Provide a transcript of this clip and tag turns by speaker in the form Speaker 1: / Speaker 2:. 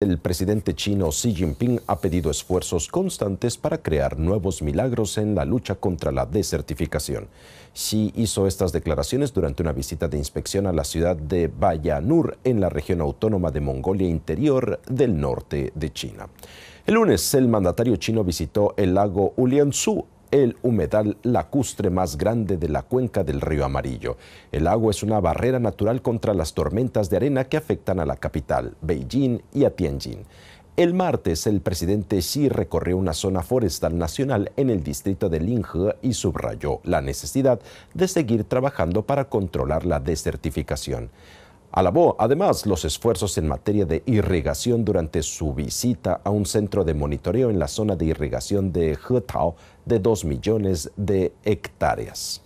Speaker 1: El presidente chino Xi Jinping ha pedido esfuerzos constantes para crear nuevos milagros en la lucha contra la desertificación. Xi hizo estas declaraciones durante una visita de inspección a la ciudad de Bayanur, en la región autónoma de Mongolia Interior del norte de China. El lunes, el mandatario chino visitó el lago Ulianzu el humedal lacustre más grande de la cuenca del río Amarillo. El agua es una barrera natural contra las tormentas de arena que afectan a la capital, Beijing y a Tianjin. El martes, el presidente Xi recorrió una zona forestal nacional en el distrito de Linhe y subrayó la necesidad de seguir trabajando para controlar la desertificación. Alabó además los esfuerzos en materia de irrigación durante su visita a un centro de monitoreo en la zona de irrigación de Hetao de 2 millones de hectáreas.